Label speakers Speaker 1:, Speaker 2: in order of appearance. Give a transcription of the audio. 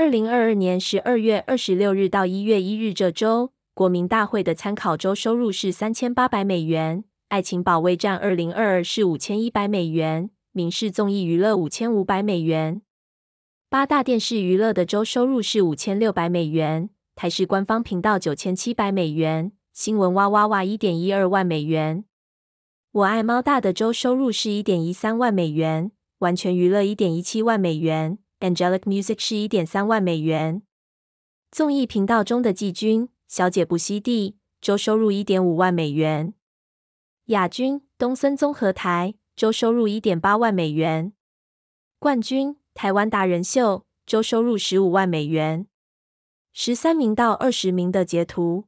Speaker 1: 二零二二年十二月二十六日到一月一日这周，国民大会的参考周收入是三千八百美元。爱情保卫战二零二是五千一百美元。民事综艺娱乐五千五百美元。八大电视娱乐的周收入是五千六百美元。台视官方频道九千七百美元。新闻哇哇哇一点一二万美元。我爱猫大的周收入是一点一三万美元。完全娱乐一点一七万美元。Angelic Music 是一点三万美元。综艺频道中的季军小姐不惜地周收入一点五万美元。亚军东森综合台周收入一点八万美元。冠军台湾达人秀周收入十五万美元。十三名到二十名的截图。